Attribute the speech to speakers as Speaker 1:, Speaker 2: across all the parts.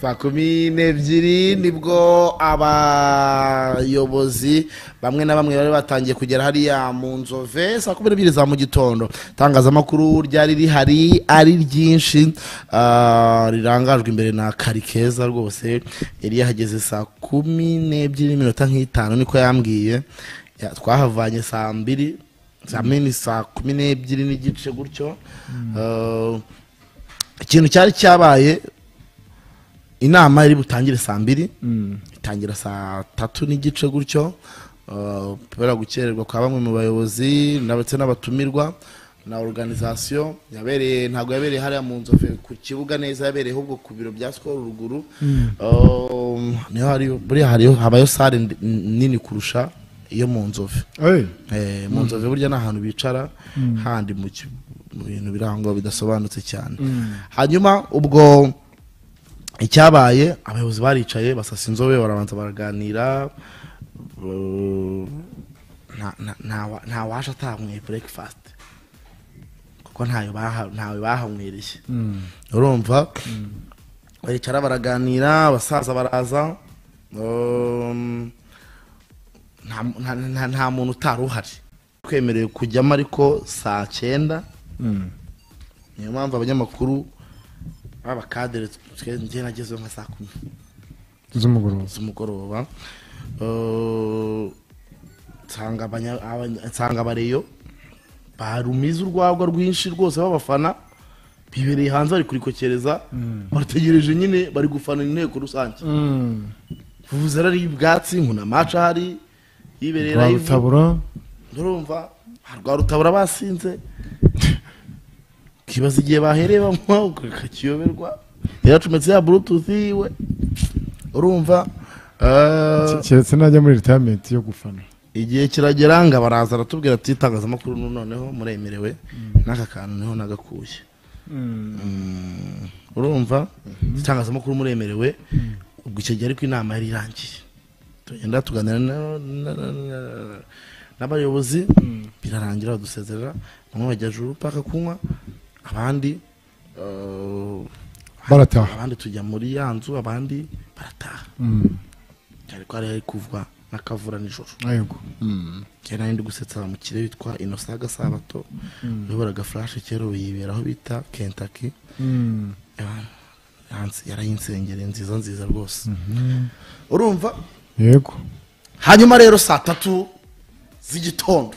Speaker 1: saa kumi n'ebyiri nibwo abayobozi bamwe na bamwe bari batangiye kugera hariya mu nzove saa kumi n'ebyiri za mu gitondo itangazamakuru ryari rihari ari ryinshi ah, rirangajwe imbere na kari keza rwose yari yahageze saa kumi n'ebyiri n'iminota nk'itanu niko yambwiye twahavanye saa mbiri saa mbiri saa kumi n'ebyiri n'igice gutyo hmm. ah, ikintu cyari cyabaye inama iri butangire saa mbiri mm. itangira saa tatu n'igice gutyo uh, kubera gukererwa kwa bamwe mu bayobozi ndetse n'abatumirwa na organizasiyo yabereye ntabwo yabereye hariya mu nzofe ku kibuga neza yabereye ahubwo ku biro bya sikoro ruguru mm. um, niho habayo sare nini kurusha iyo mu nzofe eh, mu mm. nzofe burya ni ahantu bicara handi mu bintu birangwa bidasobanutse cyane hanyuma ubwo icyabaye abayobozi baricaye basasa inzobe barabanza baraganira eh, nta waje atahanyweye burekifasite kuko ntawe bahanywereye mm. urumva mm. baricara baraganira abasaza baraza um, nta muntu utari uhari twemerewe kujyamo ariko saa cyenda mm. niyo mpamvu abanyamakuru abakadere njye nagezeho nka saa kumi z'umugoroba z'umugoroba nsanga e, abareyo barumiza urwagwa rwinshi rwose b'abafana bibereye hanze bari kurikokereza mm. bategereje nyine bari gufana inteko rusange mm. vuza ari ubwatsi nkuna maca ahari yibereye rwa rutabura basinze kibaza igihe bahereye bamuha ukakiyoberwa yaracometse ya burutuzi yiwe
Speaker 2: urumva keretse eh, najya muri ritayiramenti yo gufana
Speaker 1: igihe kiragera ngo abaraza aratubwira ati itangazamakuru noneho muremerewe mm. n'aka kantu niho nagakuye mm. Mm. urumva mhm. itangazamakuru muremerewe ubwo icyo gihe ariko inama yari irangiye tugenda tuganira n'abayobozi birarangira badusezerera bamwe bajya juru kunywa abandi eh, barataha abandi tujya muri ya nzu abandi
Speaker 2: barataha mm.
Speaker 1: cyane ko hari hari kuvwa n'akavura nijoro kera mm. nari ndi gusetsa mu kirere witwa inosa y'agasabato uyobora mm. agafurashe kera ubu yibera aho bita kentaki yaraye insengero nziza nziza rwose mm-hmm. urumva yego hanyuma rero saa tatu z'igitondo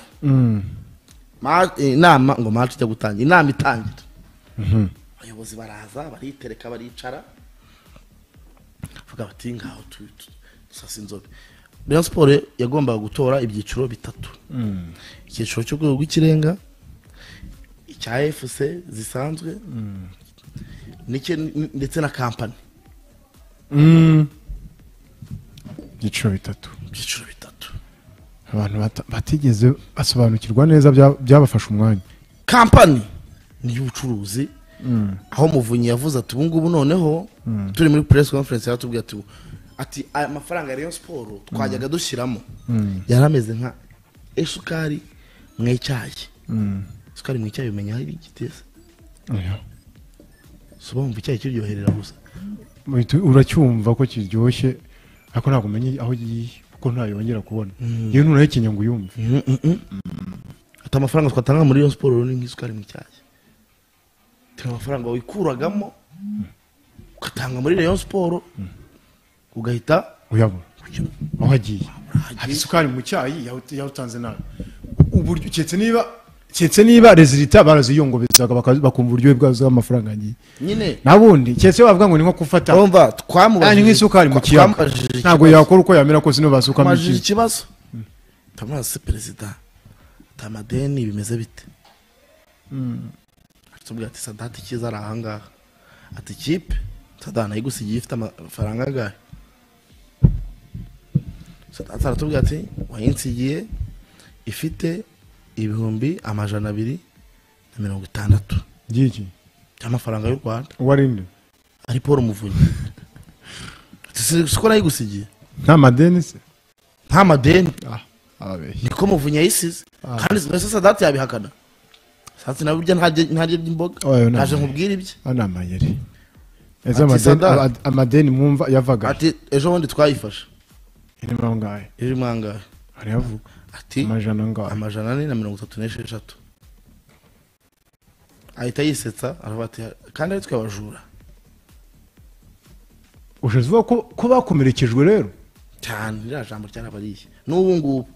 Speaker 1: Eh, inama ngo mace ijya gutangira inama itangira mhm. abayobozi baraza baritereka baricara bavuga bati ngaho dusasa inzobe rayon siporo yagombaga gutora ibyiciro bitatu mm. icyiciro cy'urwego rw'ikirenga icya efuse zisanzwe mm. ndetse na kampani
Speaker 2: mm. ibyiciro bitatu byiciro bitatu abantu batigeze basobanukirwa neza byabafashe umwanya
Speaker 1: kampani ni iy'ubucuruzi mm. aho muvunyi yavuze ati ubungubu noneho mm. turi muri press conference yaratubwiye ati ati aya mafaranga ya Rayon siporo mm. twajyaga dushyiramo yari ameze nka esukari eh, mu icyayi isukari mu icyayi umenya aho iri igiteza soba icyayi kiryoherera gusa
Speaker 2: uracyumva ko kiryoshye ariko ntabwo umenye aho giye ko ntayo yongera kubona mm. iyo ntunaho ikinya ngo uyumve mm, mm, ati amafaranga twatanga muri iyo siporo ni nk'isukari mu cyayi turi
Speaker 1: amafaranga wikuragamo ugatanga muri reyo siporo ugahita
Speaker 2: uyabura aho agiye isukari mu cyayi yawutanze nabi uburyo keretse niba keretse niba rezilita baraziyongobezaga bakumva uburyohe bwazo amafaranga ngiye nyine nabundi keretse bavuga ngo ni nko gufata urumva twamubajije nk'isukari mu kiyaga ntabwo yakora uko yamera kose niba basukamo ikibazo
Speaker 1: ndamubaza mm. se perezida tamadeni bimeze bite mm. tubwira ati sadati cyiza ari ahangaha ati kipe sadani ayigusigiye ifite amafaranga angahe sadati aratubwira ati wayinsigiye ifite ibihumbi amajana abiri na mirongo itandatu by'iki by'amafaranga y'u rwanda uwarinde ari paul muvunyi siko nayigusigiye nta madeni se nta madeni ah, niko muvunyi yayisize ah. kandi mbese sadati yabihakana sadati nawe urya ntarya by'imboga ntaje nkubwire ibye
Speaker 2: ah, ni amayeri amadeni mwumva yavaga ati ejo
Speaker 1: bundi twayifashe irimo angahe irimo angahe hariya ati amajana angahe amajana ane na mirongo itatu n'esheshatu ahita yisetsa kandi ari twe abajura
Speaker 2: ushize ko bakomerekejwe rero
Speaker 1: cyane ririya jambo ryarabariye
Speaker 2: n'ubu ngubu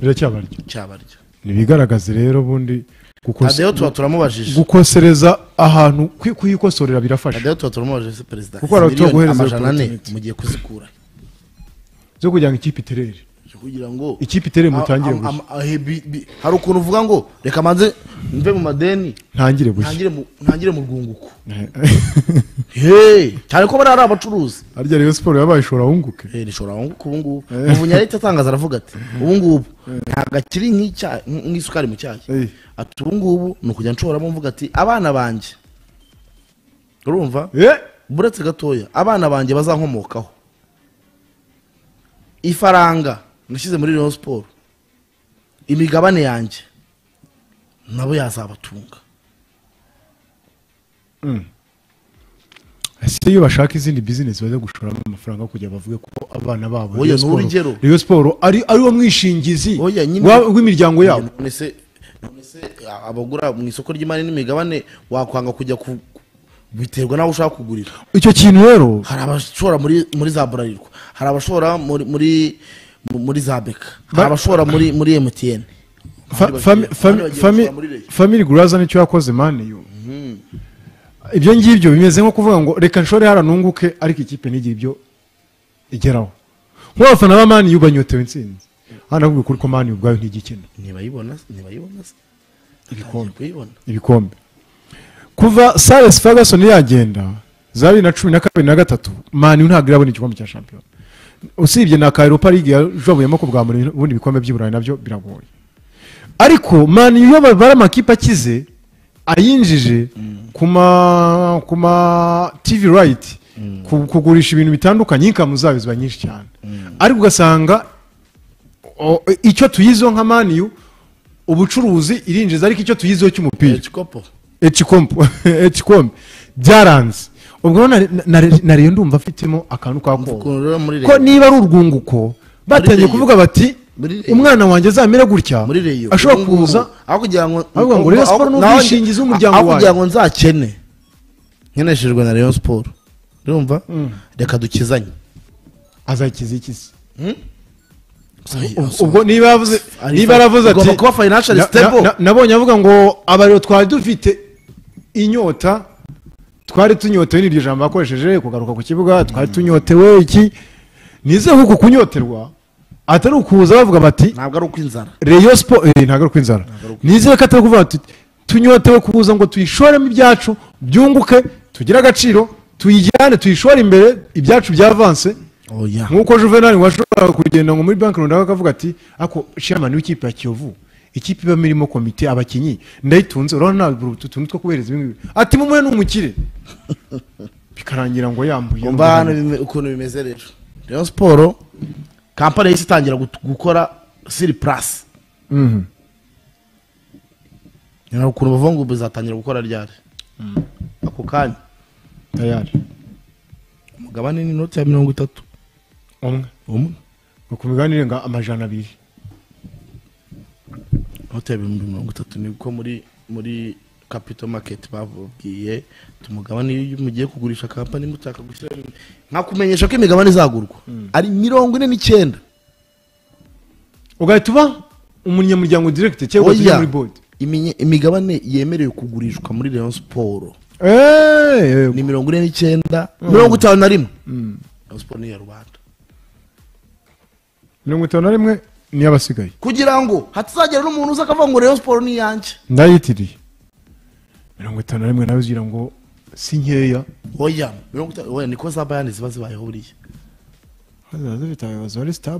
Speaker 2: riracyabarya cyabarya ntibigaragaze rero ubundi tadeyo gukosereza ahantu kuyikosorera birafasha tadeyo tuba turamubajije perezida kuko hari abaturage amajana ane mu gihe kuzikura zo kugira ngo ikipe iterere kugira ngo ikipe itere mutangire bushya
Speaker 1: hari ukuntu uvuga ngo reka manze mve mu madeni
Speaker 2: ntangire bushya
Speaker 1: ntangire mu rwunguko cyane ko bari ari abacuruzi harya rero siporo
Speaker 2: yabaye ishobora wunguke
Speaker 1: ishobora wunguke eh. ubu ngubu muvunyi leta atangaza aravuga ati eh. ubu ngubu eh. ntabwo akiri nk'isukari mu cyayi ati ubu ngubu ni ukujya nshoramo mvuga ati abana banjye urumva buretse gatoya abana banjye bazankomokaho ifaranga nashyize muri Rayon siporo imigabane yanjye nabo yazabatunga
Speaker 2: hmm. ese iyo bashaka izindi bizinesi bajya gushoramo amafaranga kugira bavuge ko abana babo Rayon siporo ari ariwo mwishingizi w'imiryango yabo
Speaker 1: abagura mu isoko ry'imari n'imigabane wakwanga kujya ku biterwa n'aho ushaka kugurira
Speaker 2: icyo kintu rero hari
Speaker 1: abashobora muri za burarirwa hari abashobora muri muri za beka hari muri muri
Speaker 2: emutiyeni famili guraza nicyo yakoze mani yo mhm. ibyo ngibyo bimeze nko kuvuga ngo reka nshore hara nunguke ariko ikipe ntigire ibyo igeraho nk'abafana ba mani yo banyotewe intsinzi mm. hano nakubwiye ukuri ko mani ubwayo ntigikina
Speaker 1: ntibayibona ntibayibona ibikombe
Speaker 2: ibikombe kuva sales fagasoni yagenda za bibiri na cumi na kabiri na gatatu mani ntabwo irabona igikombe cya shampiyona usibye na kayiropa ligue yajabuyemo ku ubundi bikombe by'iburayi nabyo biragoye ariko mani iyo babara amakipe akize ayinjije mm. ku ma tivi rayiti mm. kugurisha ibintu bitandukanye inkamu zabo ziba nyinshi cyane mm. ariko ugasanga icyo tuyizeho nka maniyu ubucuruzi irinjiza ariko icyo tuyizeho cy'umupira ecikompo byaranze ubwo nariyo ndumva afitemo akantu ka ko niba ari urwunguko batangiye kuvuga bati umwana wanjye azamere gutya ashobora kuza
Speaker 1: aho ngo rero siporo ni ubwishingizi w'umuryango wawe aho kugira ngo nzakene nkeneshejwe na rayon siporo urumva mm. reka dukizanye
Speaker 2: azakiza iki se hmm? ubwo niba yavuze niba yaravuze ati nabonye avuga ngo abariro twari dufite inyota twari tunyotewe n'iryo jambo bakoresheje kugaruka ku kibuga twari tunyotewe iki nize nk'uku kunyoterwa atari ukuza bavuga bati ntabwo ari ukw'inzara reyo siporo eh, ntabwo ari ukw'inzara nizere ko atari kuvuga bati tunyotewe kubuza ngo tuyishoremo ibyacu byunguke tugire agaciro tuyijyane tuyishore imbere ibyacu byavanse oh, nk'uko juvenali washobora kugenda ngo muri banki runaka akavuga ati ako shema w'ikipe ya kiyovu ikipe ibamo irimo komite abakinnyi ndayitunze urabona utuntu two kubereza ati mumuhe ni umukire bikarangira ngo yambuye umva hano
Speaker 1: ukuntu bimeze rero rero siporo kampani yahise itangira gukora siri purasi mhm. ukuntu bavuga ngo bizatangira gukora ryari mhm. ako kanya tayari umugabane ni inoti ya mirongo itatu
Speaker 2: umwe umwe ku miganire ngo amajana abiri inote ya mirongo
Speaker 1: itatu nibwo muri muri kapito maketi bababwiye tumugabane iyo mugiye kugurisha kampani mutaka gushyira nkakumenyesha ko imigabane izagurwa hmm. ari mirongo ine n'icyenda ugahita uba umunyamuryango diregiti cyangwa se muri bodi imigabane yemerewe kugurishwa muri leon siporo
Speaker 2: ni mirongo ine n'icyenda hmm. mirongo itanu na rimwe
Speaker 1: leon hmm. siporo ni iya rubanda
Speaker 2: mirongo itanu na rimwe niyo abasigaye
Speaker 1: kugira ngo hatazagera n'umuntu uza akavuga ngo rero siporo ni iyanjye
Speaker 2: ndayitiriye mirongo itanu na rimwe nawe ugira ngo si nkeya
Speaker 1: oya mirongo itanu oya niko za bayani ziba zibayeho buriya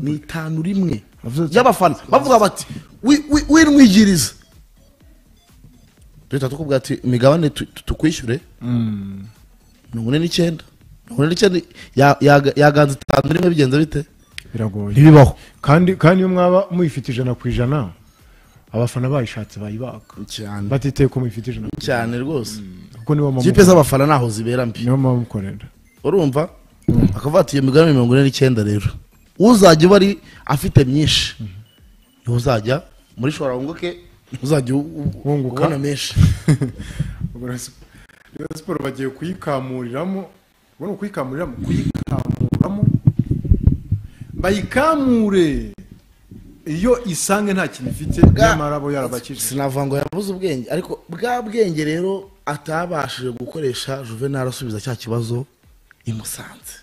Speaker 1: ni itanu rimwe y'abafana bavuga bati winwigiriza leta tukubwira ati imigabane tukwishyure mirongo hmm. ine n'icyenda mirongo ine n'icyenda yaganza
Speaker 2: itanu rimwe bigenze bite biragoye ntibibaho kandi kandi iyo mwaba muyifite ijana ku ijana abafana bayishatse bayibaga cyane batiteye ko muyifite ijana cyane rwose mm. kuko nibo mpamvu ikipe
Speaker 1: z'abafana ntaho zibera mbi niyo mpamvu mukorera urumva akavatiye migabane mirongo ine n'icyenda rero uzajya uba ari afite myinshi mm-hmm. uzajya
Speaker 2: muri shora wunguke uzajya wunguka ubona menshi siporo bagiye kuyikamuriramo ubona kuyikamuriramo kuyikamura bayikamure iyo isange nta kintu
Speaker 1: ifite nyamara bo yarabakijije sinavuga ngo yabuze ubwenge ariko bwa bwenge rero atabashije gukoresha juvenal asubiza cya kibazo imusanze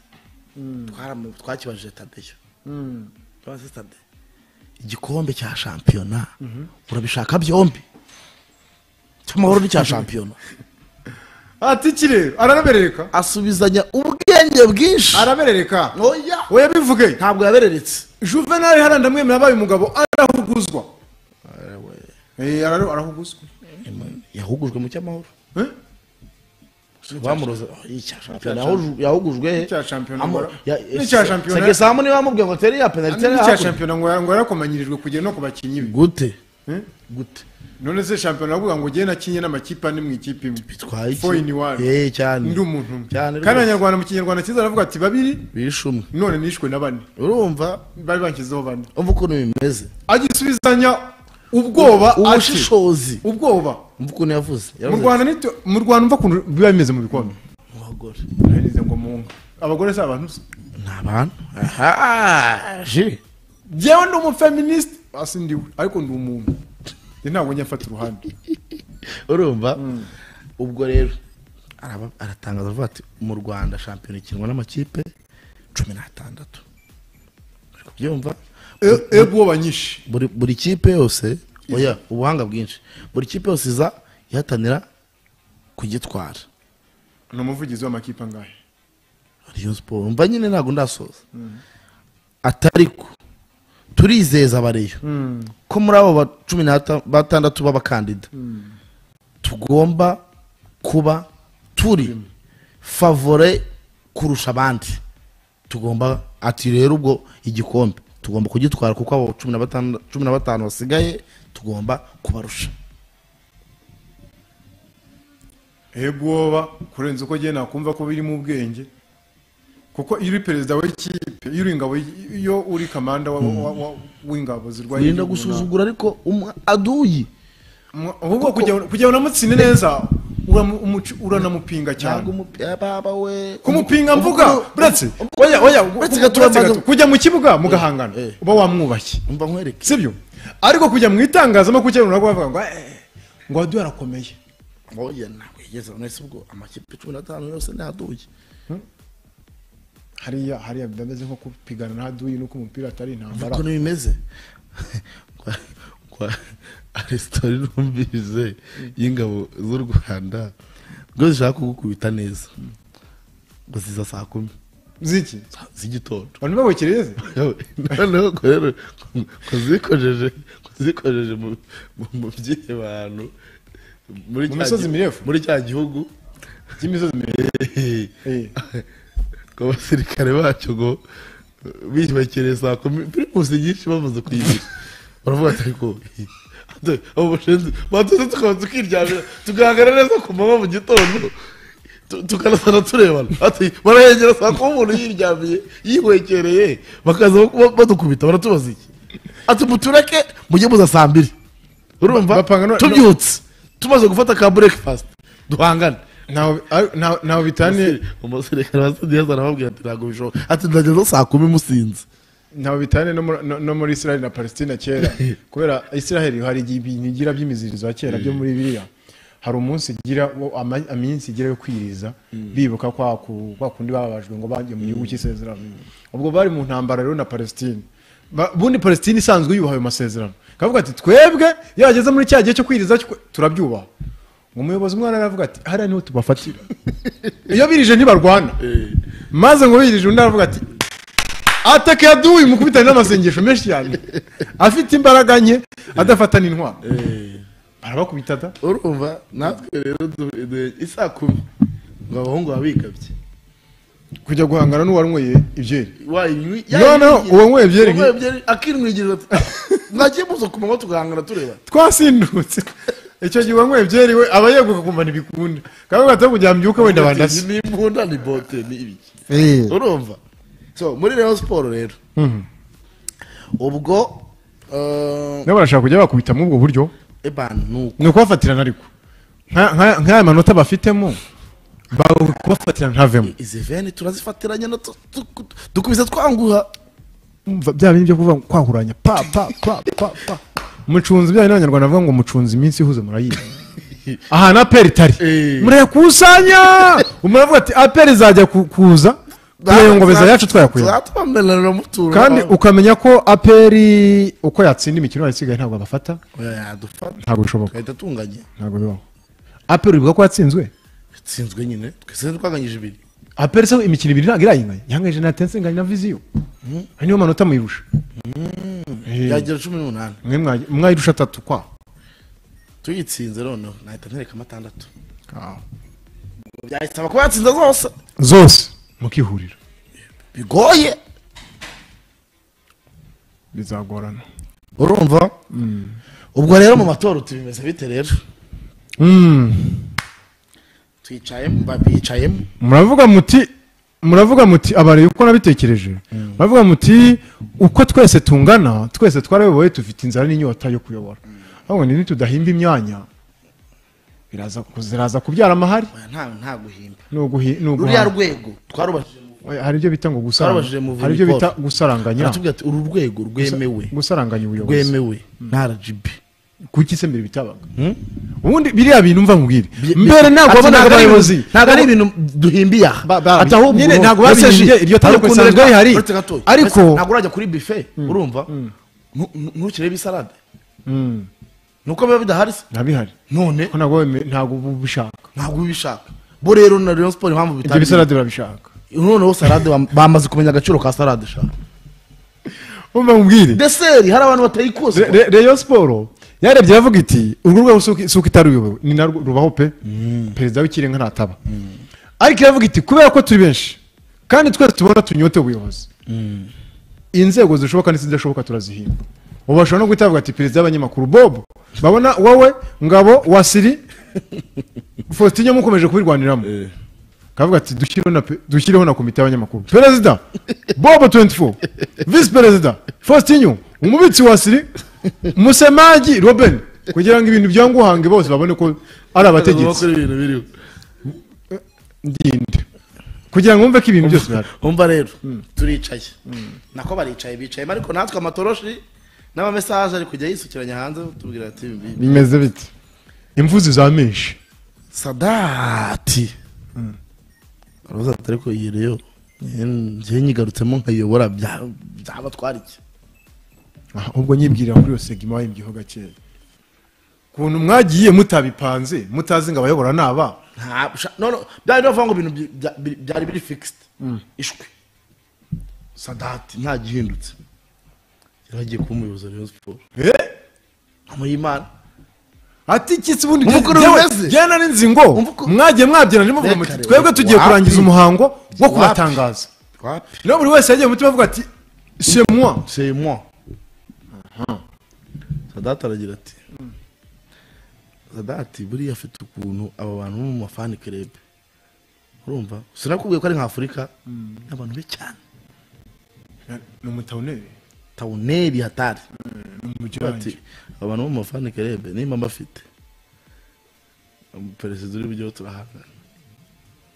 Speaker 2: hmm.
Speaker 1: twakibajije tadeyo hmm. igikombe cya shampiyona mhm. urabishaka byombi cy'amahoro n'icya shampiyona
Speaker 2: ati iki arabereka asubizanya ubwe ubwenge bwinshi araberereka oya we yabivuge ntabwo yabereretse juvenal hano ndamwemera abaye umugabo arahuguzwa eh, arahuguzwa yahugujwe mu cy'amahoro eh? bamuroza oh, yahugujwe n'icya shampiyona sagesamu
Speaker 1: niba bamubwiye ngo tere ya penaliti n'icya shampiyona
Speaker 2: ngo yarakomanyirijwe kugera no ku bakinnyi be gute eh? gute none se shampiyona avuga ngo ugiye nakinye n'amakipe ane mu ikipe imwe bitwaye iki eh, cyane ndi umuntu umwe kandi abanyarwanda mu kinyarwanda cyiza aravuga ati babiri bishe umwe none nishwe na bane urumva bari banshyizeho bane umva ukuntu bimeze agisubizanya ubwoba ubushishozi ubwoba umva ukuntu yavuze mu rwanda mu rwanda umva ukuntu biba bimeze mu bikombe mu bagore narize ngo munga abagore si abantu se ni abantu aha jire njyewe ndi umufeministe hasi ndiwe ariko ndi umuntu ntabwo njya mfata uruhande urumva hmm. ubwo rero
Speaker 1: aratangaza avuga ati mu rwanda shampiyona ikinwa n'amakipe cumi n'atandatu uri kubyumva e, ego banyishi buri kipe yose oya ubuhanga bwinshi buri kipe yose iza ihatanira kugitwara
Speaker 2: ni umuvugizi w'amakipe angahe
Speaker 1: ariyo siporo mva nyine ntabwo ndasoza hmm. atariko turizeza abareyo hmm. ko muri abo cumi batandatu b'abakandida hmm. tugomba kuba turi favore kurusha abandi tugomba ati rero ubwo igikombe tugomba kugitwara kuko abo cumi na batanu basigaye
Speaker 2: tugomba kubarusha hebwoba kurenza uko nakumva ko biri mu ubwenge kuko iyo uri perezida w'ikipe iyo uri ingabo iyo uri kamanda w'ingabo zirwaye yirinda gusuzugura ariko aduyi ahubwo kugira ngo unamutsinde neza uranamupinga cyane kumupinga mvuga buretse kujya mu kibuga eh, mugahangana eh. uba wamwubashye sibyo ariko kujya mu itangazamakuru cyangwa runaka bavuga ngo eh, ngo aduye arakomeye
Speaker 1: oya nawe yigeze
Speaker 2: ubwo amakipe cumi n'atanu yose ni hariya hariya bimeze nko kupigana na haduyi nuko umupira atari intambara ukuntu bimeze
Speaker 1: kwa resitora numvirize y'ingabo z'u rwanda rwose zishaka kugukubita neza ngo ziza saa kumi ziki z'igitondo abantu babukireze noneho rero kuzikojeje kuzikojeje mu byihe bantu muri cya gihugu cy'imisozi miremire ngo abasirikare bacyo ngo biyubakire saa kumi pirimusi nyinshi bamaze kuyigira baravuga ati ariko abo bashinzwe batuze tukaba tukiryamira tugahagarara neza ku manywa mu gitondo tukanasana turebana ati barahengera saa kuba umuntu yiryamiye yihwekereye bakaza badukubita baratubaza iki ati mutureke mujye muza saa mbiri urumva tubyutse tumaze gufata ka burekifasiti duhangane
Speaker 2: ntawe bitaniye umusirikare wa sodiyasi arababwira ati ntabwo bishoboka
Speaker 1: ati ndageza saa kumi musinze
Speaker 2: ntawe bitaniye no muri israel na palestine kera kubera israel hari ibintu igira by'imizirizo ya kera byo muri mm. biriya hari umunsi igira iminsi igira yo kwiriza mm. bibuka kwa kundi bababajwe ngo bagiye mu gihugu mm. cy'isezerano ubwo bari mu ntambara rero na palestine bundi palestine isanzwe yubaha ayo masezerano kavuga ati twebwe iyo yageze muri cya gihe cyo kwiriza turabyubaha umuyobozi umwana aravuga ati hariya niho tubafatira iyo birije ntibarwana eh. maze ngo birije undi aravuga ati ataka yaduye mukubitane n'amasengesho menshi cyane afite imbaraga nke eh. adafata n'intwaro barabakubita eh. da urumva natwe rero isakumi ngo abahungu baba kujya guhangana n'uwanyweye ibyeri
Speaker 1: noneho uwanyweye ibyeri
Speaker 2: akirinwigirira ah, nagiye muzo ku manywa tugahangana tureba twasindutse icyo gihe uwanyweye byeri we aba yeguka kumva ntibikunda kandi ugatuma kugira mbyuke wenda bandasa
Speaker 1: ni imbunda ni bote ni ibiki eh. urumva muri rero siporo mhm. rero ubwo eh, nabo barashaka
Speaker 2: kujya bakubitamo ubwo buryo
Speaker 1: eh, ni
Speaker 2: ukubafatirana ariko nk'aya manota bafitemo kubafatira ntavemo
Speaker 1: izi veni turazifatiranye dukubise
Speaker 2: twanguha byaba ibyo kuvuga kwahuranya pa pa pa pa pa mucunzi byanyu n'abanyarwanda bavuga ngo mucunzi iminsi ihuze aha na aperi itari eh. murayakusanya umuravuga ati aperi izajya kuza kuyayongobeza yacu twayakuye kandi ukamenya ko aperi uko yatsinda imikino yawe isigaye ntabwo abafata ntabwo bishoboka ntabwo bibaho aperi uribuka ko yatsinzwe
Speaker 1: yatsinzwe nyine twese twaganyije ibiri
Speaker 2: apereseho imikino ibiri ntabwo irayinganya ihanganyije na tense na viziyo hmm? niyo manota muyirusha hmm. eh. yagira cumi n'umunani mwayirusha atatu kwa
Speaker 1: tuyitsinze noneho nahita ntereka amatandatu ah.
Speaker 2: byahita kuba yatsinda zose zose mukihurira bigoye bizagorana urumva hmm. ubwo rero mu matora
Speaker 1: tubimeze bite rero twicayemo bicayemo
Speaker 2: muravuga muti muravuga muti abareba uko nabitekereje hmm. muravuga muti uko twese tungana twese twarayoboye dufite inzara n'inyota yo kuyobora hmm. ahubwo ntabwo tudahimba imyanya ziraza kubyara amahari
Speaker 1: nta guhimba
Speaker 2: ni uguha rwego
Speaker 1: twarubashije hari
Speaker 2: ibyo bita ngo gusaranganya hari ibyo bita gusaranganya uru rwego rwemewe gusaranganya ubuyobozi rwemewe hmm. nta rgb kuki se hmm? mbere bitabaga ubundi biriya bintu mva mubwire mbere ntabwo wabonaga abayobozi ntabwo ari ibintu
Speaker 1: duhimbiye aha atahubwo nyine ntabwo babihimbye iryo tegeko risanzwe rihari ariko ntabwo urajya kuri bife hmm. urumva hmm. ntukirebe isalade nuko biba bidahari se ntabihari none ntabwo ubishaka ntabwo ubishaka bo rero na Rayon siporo impamvu bitari ibyo salade barabishaka noneho salade bamaze kumenya agaciro ka
Speaker 2: salade shaka umva nkubwire deseri hari abantu batayikoze Rayon siporo yarebye iravuga iti urwo rwego si uko itaruyobewe ni na rubaho pe mm. perezida w'ikirenga ntataba mm. ariko iravuga iti kubera ko turi benshi kandi twese tubona tunyote ubuyobozi mm. inzego zishoboka n'izidashoboka turazihimba ubu bashobora no guhita bavuga ati perezida y'abanyamakuru bobo babona wowe ngabo wasiri fositine mukomeje kubirwaniramo eh. kavuga ati dushyireho na komite y'abanyamakuru perezida bob 24 visi perezida fositine umubitsi wasiri musemaji robin kugira ngo ibintu bya bose babone ko ari abategetsi ndinde kugira ngo wumve ko ibintu byose bihari wumva rero hmm.
Speaker 1: turicaye hmm. nako baricaye bicaye ariko natwe amatoroshi n'amamesaje ari kujya yisukiranya hanze tubwira ati bimeze
Speaker 2: bite imvuzi za menshi
Speaker 1: sadati hmm. roza atari ko iyo rero njyewe nyigarutsemo nkayobora
Speaker 2: byaba twariye ahubwo nyibwirira kuri yose gima wayimbyeho gakeya ukuntu mwagiye mutabipanze mutazi ngo abayobora ni aba byari bivuga ngo ibintu byari biri figisiti hmm. ishwi
Speaker 1: sadati ntagihindutse yari agiye kuba umuyobozi wa rayon siporo eh?
Speaker 2: amuyimana ati kitse ubundi njyewe nari nzi ngo mwagiye mwabyirana muti twebwe tugiye kurangiza umuhango wo kubatangaza rero buri wese yagiye mutima avuga ati semwa semwa
Speaker 1: Hmm. sadati aragira ati sadati buriya afite ukuntu aba bantu bo mu mafani kerebe urumva sinakubwiye ko ari nka afurika hmm. ni abantu be cyane ni umutawuneri tawuneri hatari hmm, abantu bo mu mafani kerebe nimba mbafite perezida uri buryo turahangana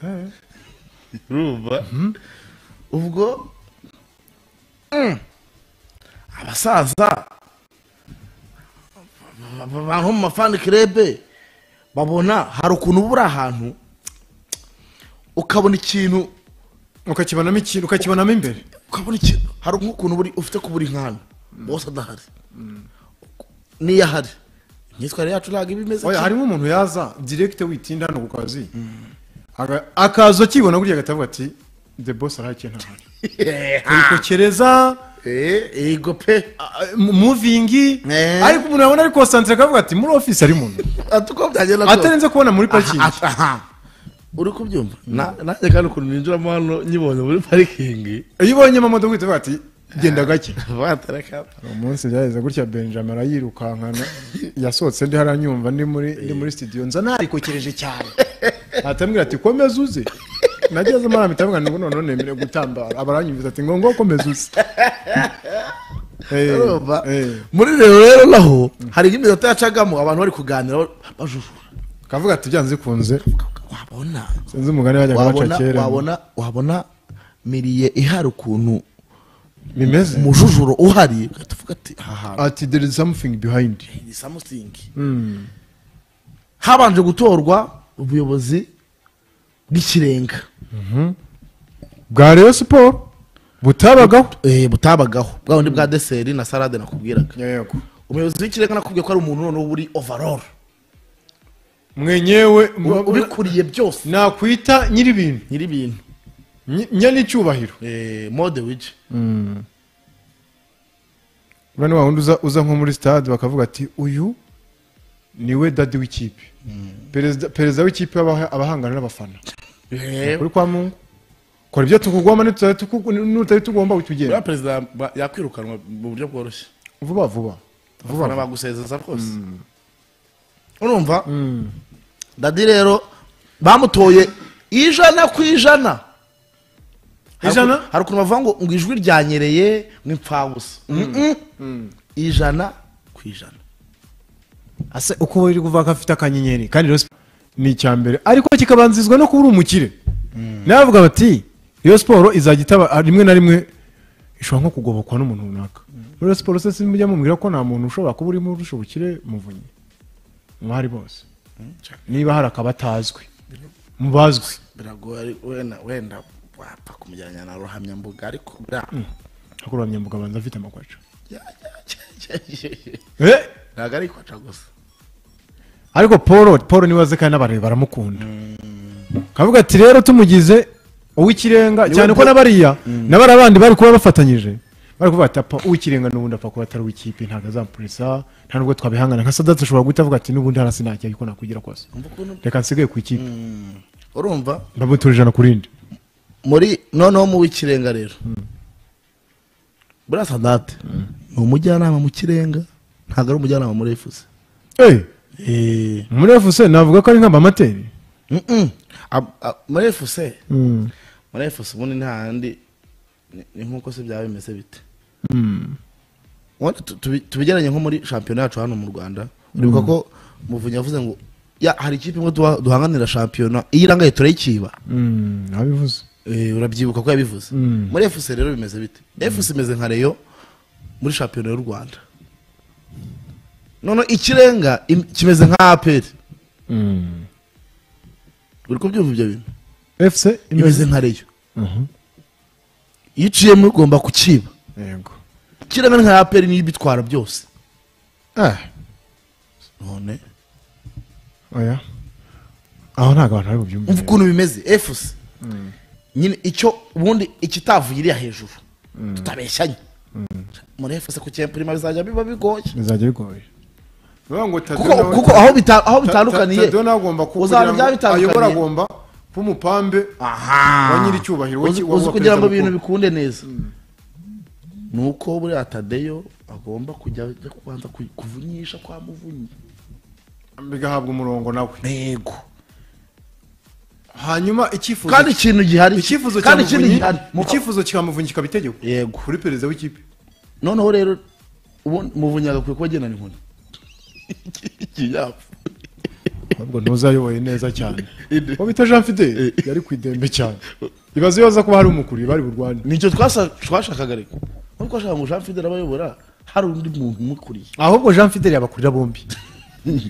Speaker 1: eh. urumva mhm. ubwo abasaza abantu mu mafani kirebe babona hari ukuntu uba uri ahantu
Speaker 2: ukabona ikintu ukakibonamo ikintu ukakibonamo imbere ukabona ikintu hari nk'ukuntu ufite ku buri nkana bose adahari niyo ahari imyitwarire yacu ntabwo iba imeze harimo umuntu yaza direkite witinda hano ku kazi akaza akibona gutya agatavuga ati the boss arahakeye
Speaker 1: ntahari
Speaker 2: turi yego eh, eh, pe eh, muvingi ariko umuntu yabona ari konsantere akavuga ati muri ofisi ari muntu
Speaker 1: ah, atarinze
Speaker 2: kubona muri parikingi uri kubyumva nanjye kandi ukuntu ninjiramo hano nyibonye muri parikingi iyo ubonye amamodoka uhita uvuga ati genda gake umunsi byageze gutya benjamin arayirukankana yasohotse ndi hariya nyumva ndi muri sitidiyo nza narikokereje cyane atambwira ati komeza uze nageze muri amita mwana ubu none nemere gutambara abaranyumvise ati ngo ngo komeza usa muri rero naho hari
Speaker 1: iminota yacagamo abantu bari kuganira bajujura kavuga ati byanze bikunze wabona sinzi umugani wajyaga baca kera wabona wabona miriye ihari ukuntu bimeze umujujuro uhari tuvuga ati ati there is something behind there is hmm. habanje gutorwa ubuyobozi bw'ikirenga bwa reyo siporo butabagaho eh, butabagaho bwa bundi bwa deseri na salade nakubwiraga umuyobozi w'ikirenga nakubwiye ko
Speaker 2: ari umuntu noneho uri overall mwenyewe ubikuriye byose nakwita nyir'ibintu nyir'ibintu nyir'icyubahiro eh, mode wije urabona wa wundi uza nko muri stade bakavuga ati uyu niwe dadi w'ikipe hmm. perezida w'ikipe abahangana n'abafana ukuri eh. kwa mungu kora ibyo tukugomba n'utari tugomba ukugenda
Speaker 1: perezida yakwirukanwa mu buryo bworoshye vuba vuba vuba bagusezeza rwose mm. urumva mm. dadi rero bamutoye ijana ku ijana ijana hari ukuntu bavuga ngo ngo ijwi ryanyereye nk'imfabusa mm. ijana ku ijana
Speaker 2: ase uko bari kuvuga ko afite akanyenyeri kandi rero ni icya mbere ariko kikabanzizwa no kuba uri umukire navuga bati iyo siporo izajya itaba ah, rimwe na rimwe ishobora nko kugobokwa n'umuntu runaka muri siporo se simujya mubwira ko nta muntu ushobora kuba urimo urusha ubukire muvunyi muhari bose niba hari akaba atazwi mubazwi
Speaker 1: biragoye wenda wapfa kumujyana na ruhamyambuga ariko mm.
Speaker 2: ruhamyambuga abanza afite amakwaca eh?
Speaker 1: ntabwo ari kwaca gusa
Speaker 2: ariko paul paul niwe waze kandi baramukunda kavuga ati rero tumugize uw'ikirenga cyane ko n'abariya mm. n'abari abandi bari kuba bafatanyije bari kuvuga ati uw'ikirenga n'ubundi apfa kuba atari uw'ikipe ntabwo azamupurisa nta nubwo twabihangana nka sadati ushobora guhita avuga ati n'ubundi hasi ntakeye ko nakugira kose reka nsigaye ku ikipe mm. urumva ndamutuje ijana ku rindi
Speaker 1: muri noneho mu w'ikirenga rero mm. buriya sadati ni umujyanama mu kirenga ntabwo ari umujyanama muri efusi
Speaker 2: Eh. muri efuse navuga ko ari nk'abamateri
Speaker 1: muri efuse
Speaker 2: muri
Speaker 1: mm. efuse ubundi nta handi ni nk'uko se byaba bimeze bite mm. tubigeranye nko muri shampiyona yacu hano mu rwanda uribuka mm. ko muvunyi yavuze ngo hari ikipe imwe duhanganira shampiyona iyo irangaye turayikiba eh, urabyibuka ko yabivuze muri efuse rero bimeze bite efuse imeze nka reyo muri shampiyona y'u rwanda none ikirenga kimeze nka aperi mm. uri kubyumva ibyo bintu efuse imeze nka reyo mhm. iyo uciyemo ugomba kukiba ikirenga nka aperi niyo ibitwara byose eh. none
Speaker 2: aho ntabwo abantu bari bubyumve mvuga ukuntu
Speaker 1: bimeze efuse mm. nyine icyo ubundi ikitavuye iriya hejuru mm. tutabeshyanye muri efuse ku cyempu bizajya biba bigoye
Speaker 2: bizajya bigoye kuko aho bitandukaniye uzabona byaba bitandukaniye nk'umupambe aha nyir'icyubahiro uzi kugira ngo ibintu bikunde neza mm.
Speaker 1: ni uko buriya tadeyo agomba kujya ajya kubanza kuvunyisha kwa
Speaker 2: muvunyi bigahabwa umurongo nawe yego hanyuma icyifuzo kandi ikintu gihari icyifuzo cya muvunyi kikaba itegeko yego
Speaker 1: kuri perezida w'ikipe noneho rero muvunyi agakwiye kuba agendana inkoni
Speaker 2: ahubwo ntuzayoboye neza cyane uwo bita jean fide eh. yari ku idembe cyane ibaze iyo aza kuba hari umukuru bari burwane nicyo twashakaga
Speaker 1: reka ariko ashaka ngo jean fide abayobora
Speaker 2: hari undi muntu umukuriye ahubwo jean fide yabakurira bombi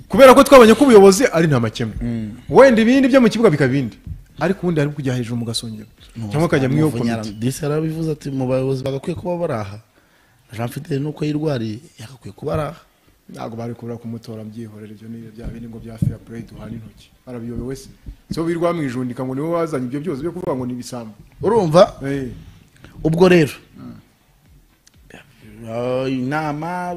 Speaker 2: kubera ko twabonye ko ubuyobozi ari nta makemwa mm. wenda ibindi byo mu kibuga bikaba ibindi ariko ubundi harimo kujya hejuru mu gasongero cyangwa ukajya mu iyo komite
Speaker 1: disi yarabivuze ati mu bayobozi bagakwiye
Speaker 2: kuba baraha jean fide nuko yirwariye yagakwiye kuba araha ntabwo bari kubura kumutora byihorera ibyo ni bya bindi ngo bya fair play duhana intoki barabiyobewe se so birwa mwijundika ngo niwe wazanye ibyo byose byo kuvuga ngo ni ibisambo urumva eh. ubwo rero hmm. eh, inama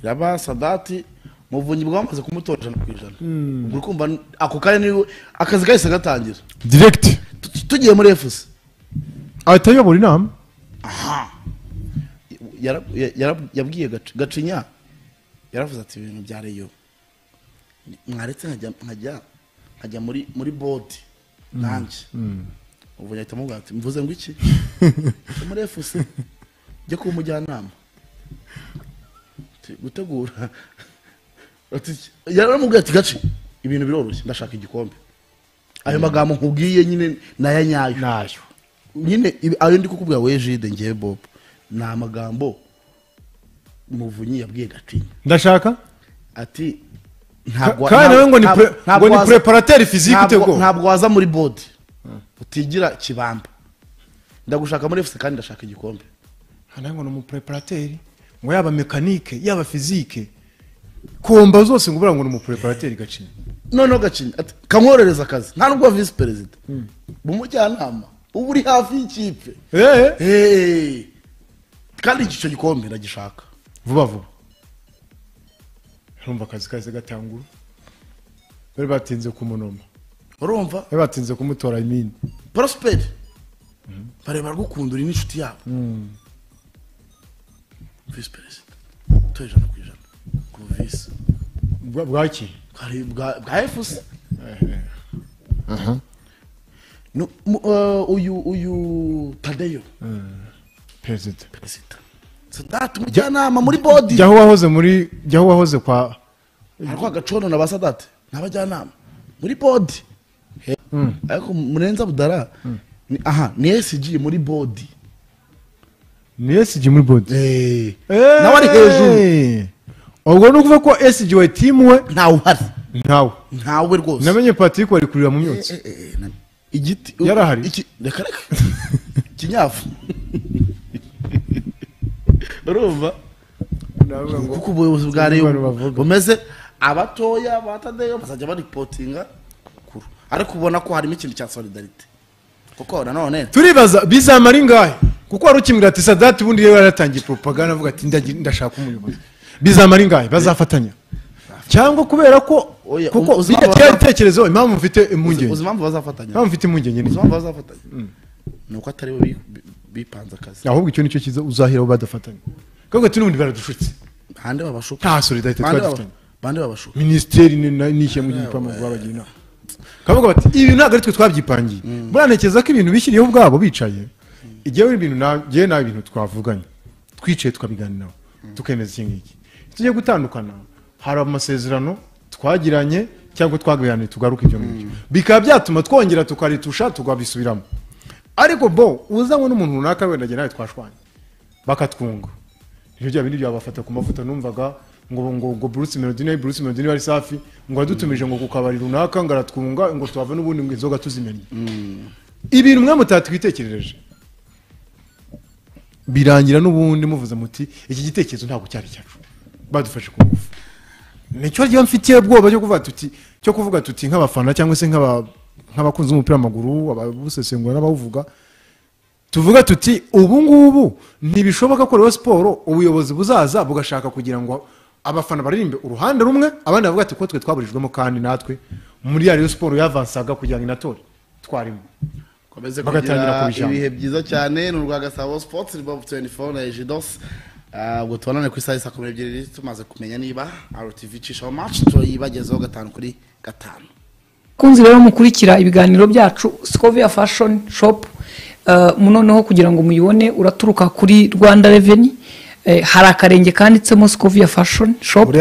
Speaker 2: iraba sadati
Speaker 1: muvunyi bwamaze kumutora ijana ku ijana hmm. ubwo kumva ako kare niwe akazi kahise gatangira direct tugiye muri efusi
Speaker 2: ahita ayobora inama
Speaker 1: aha yabwiye gacinya yaravuze ati ibintu bya reyo mwaretse nkajya nkajya muri bodi nanjye mm, mm. ubu yahita amubwira ati mvuze ngo iki muri efuse jya kuba umujyanama gutegura yaramubwira ati gace ibintu biroroshye ndashaka igikombe ayo mm. magambo nkubwiye nyine nayo nyayo nyine ayo ndi kukubwira we jide bobo ni amagambo muvunyi yabwiye gacinya ndashaka ati ntabwo nawe ngo ni preparateri physique utego ntabwo waza muri board utigira kibamba ndagushaka muri FC kandi ndashaka igikombe
Speaker 2: hano ngo ni umupreparateri ngo yaba mekanike yaba physique komba zose ngo ubura ngo ni umupreparateri gacinya noneho gacinya kamworereza akazi nta nubwo vice perezida hmm. mu mujyanama uba uri hafi y'ikipe eh? Eh. kandi icyo gikombe ndagishaka vuba vuba urumva akazi kahise gatangura bari batinze kumunoma urumva bari batinze kumutora imini porosiperi mhm. bareba baragukunda uri n'inshuti yabo
Speaker 1: visi perezida utoye ijana ku ijana ku visi bwaki bwa efusi eh, uyu uyu tadeyo eh,
Speaker 2: perezida perezida
Speaker 1: sadati umujyanama muri bodi jyaho wahoze
Speaker 2: muri jyaho wahoze kwa
Speaker 1: harwa gacono na basadati n'abajyanama muri bodi hmm. ariko murenza budara hmm. aha ni esiji muri bodi
Speaker 2: ni esiji muri bodi nawe ari hejuru ubwo ni ukuvuga ko esiji we ntawe uhari ntawe ntawe rwose namenye patrick wari kurira mu myotsi eh, eh, eh, igiti yarahari reka reka ikinyafu
Speaker 1: urumva kuko ubuyobozi bwa reyo bumeze abatoya batadeyo bazajya baripotinga kuru ariko ubona ko harimo ikintu cya solidarite kuko nanone
Speaker 2: turibaza bizamara ingahe kuko wari ukimbwira ati sadati ubundi yewe yaratangiye propaganda avuga ati ndashaka umuyobozi bizamara ingahe bazafatanya cyangwa kubera ko kuko kiriya gitekerezo impamvu mfite impungenge impamvu bazafatanya impamvu mfite impungenge ni
Speaker 1: mm. uko atari we bipanze akazi
Speaker 2: ahubwo icyo nicyo cyiza uzahira badafatanya
Speaker 1: kuko n'ubundi baradushutse bande babashuka nta solidarite twadufitanye
Speaker 2: bande babashuka minisiteri n'ishyiramo ry'igipangu rwabagira inama kavuga bati ibi ntabwo ari twe twabyipangiye murantekereza mm. ko ibintu bishyiriyeho ubwabo bicaye igihe ibintu nawe nawe ibintu twavuganye twicaye tukabiganiraho mm. tukemeza iki ngiki tujye gutandukana hari amasezerano twagiranye cyangwa twagabanira tugaruka ibyo ngibyo mm. bikaba byatuma twongera tukaretusha tukabisubiramo ariko bo uzabona umuntu runaka wenda nawe twashwanya bakatwunga ibyo byaba bindi byabafata ku mavuta numvaga ngo ngo ngo bruce melody nayo bruce melody ari safi ngo adutumije ngo ku kabari runaka ngo aratwunga ngo tuhava n'ubundi ngo inzoga tuzimennye mm. ibintu mwe mutatwitekerereje birangira n'ubundi muvuze muti iki gitekerezo ntabwo cyari cyacu badufashe ku ngufu nicyo ryo mfitiye ubwoba cyo kuvuga tuti cyo kuvuga tuti nk'abafana cyangwa se nk'aba nk'abakunzi b'umupira w'amaguru abawusesengura n'abawuvuga tuvuga tuti ubu ngubu ntibishoboka ko rero siporo ubuyobozi buzaza bugashaka kugira ngo abafana baririmbe uruhande rumwe abandi bavuga ati ko twe twaburijwemo kandi natwe muri ya rero siporo yavansaga kugira ngo inatore twarimo bagatangira kubijyamo ibihe
Speaker 1: byiza cyane ni urwa gasabo sipoti ribavu tuwenti foru na ejidosi ubwo ah, tubonane ku isaha isa kumi n'ebyiri tumaze kumenya niba arutivi icishaho maci tuyibagezeho gatanu kuri gatanu
Speaker 2: kunzi rero mukurikira ibiganiro byacu sikovia fashoni shopu eh, noneho kugira ngo muyibone uraturuka kuri rwanda reveni eh, hari akarenge kanditsemo sikoviya fashoni shopu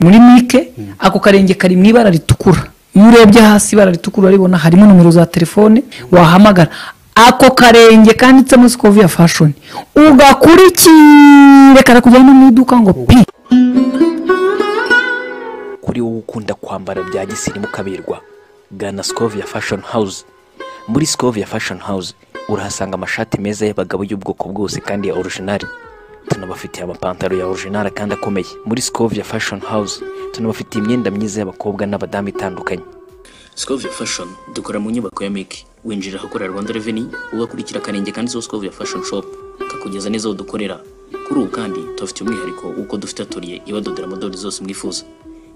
Speaker 2: muri mike hmm. ako karenge kari mu ibara ritukura iyo urebye hasi ibara ritukura uraribona harimo nomero za telefone wahamagara ako karenge kanditsemo sikoviya fashoni ugakurikire karakujyana mu iduka ngo pi muri wowe ukunda kwambara bya gisirimu ukaberwa gana skovia fashion house muri skovia fashion house urahasanga amashati meza y'abagabo y'ubwoko bwose kandi ya orijinari tunabafitiye amapantaro ya orijinari kandi akomeye muri skovia fashion house tunabafitiye imyenda myiza y'abakobwa n'abadamu itandukanye skovia fashion dukora mu nyubako ya miki winjira ahakorera rwanda reveni ugakurikira akarenge kanditseho skovia fashion shop kakugeza neza aho dukorera kuri ubu kandi tubafitiye umwihariko w'uko dufite atoriye ibadodera amadorari zose mwifuza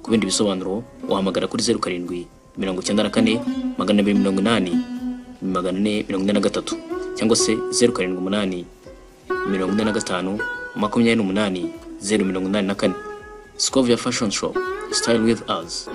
Speaker 2: ku bindi bisobanuro wahamagara kuri zeru karindwi mirongo icyenda na kane magana abiri mirongo inani magana ane mirongo ine na gatatu cyangwa se zeru karindwi umunani mirongo ine na gatanu makumyabiri n'umunani zeru mirongo inani na kane sikovia fashoni shopu sitayili wivu azi